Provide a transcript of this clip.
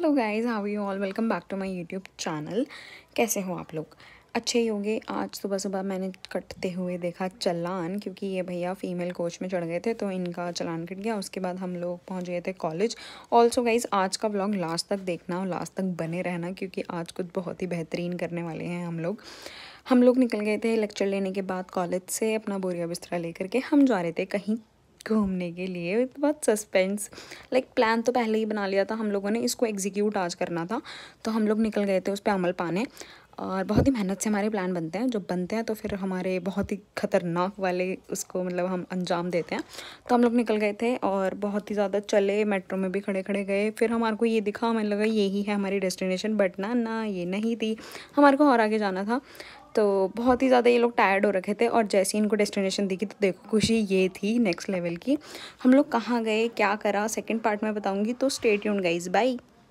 hello guys how you all welcome back to my YouTube channel कैसे हो आप लोग अच्छे ही होंगे आज सुबह सुबह मैंने कटते हुए देखा चलान क्योंकि ये भैया फीमेल कोच में चढ़ गए थे तो इनका चलान कट गया उसके बाद हम लोग पहुंच गए थे कॉलेज ऑल्सो गाइज आज का व्लॉग लास्ट तक देखना और लास्ट तक बने रहना क्योंकि आज कुछ बहुत ही बेहतरीन करने वाले हैं हम लोग हम लोग निकल गए थे लेक्चर लेने के बाद कॉलेज से अपना बोरिया बिस्तरा लेकर के हम जा रहे थे कहीं घूमने के लिए विथ बहुत सस्पेंस लाइक प्लान तो पहले ही बना लिया था हम लोगों ने इसको एग्जीक्यूट आज करना था तो हम लोग निकल गए थे उस पर अमल पाने और बहुत ही मेहनत से हमारे प्लान बनते हैं जब बनते हैं तो फिर हमारे बहुत ही ख़तरनाक वाले उसको मतलब हम अंजाम देते हैं तो हम लोग निकल गए थे और बहुत ही ज़्यादा चले मेट्रो में भी खड़े खड़े गए फिर हमारे को ये दिखा हमें लगा यही है हमारी डेस्टिनेशन बट ना ना ये नहीं थी हमारे को और आगे जाना था तो बहुत ही ज़्यादा ये लोग टायर्ड हो रखे थे और जैसे ही इनको डेस्टिनेशन दिखी तो देखो खुशी ये थी नेक्स्ट लेवल की हम लोग कहाँ गए क्या करा सेकेंड पार्ट में बताऊँगी तो स्टेट यून गाइज बाई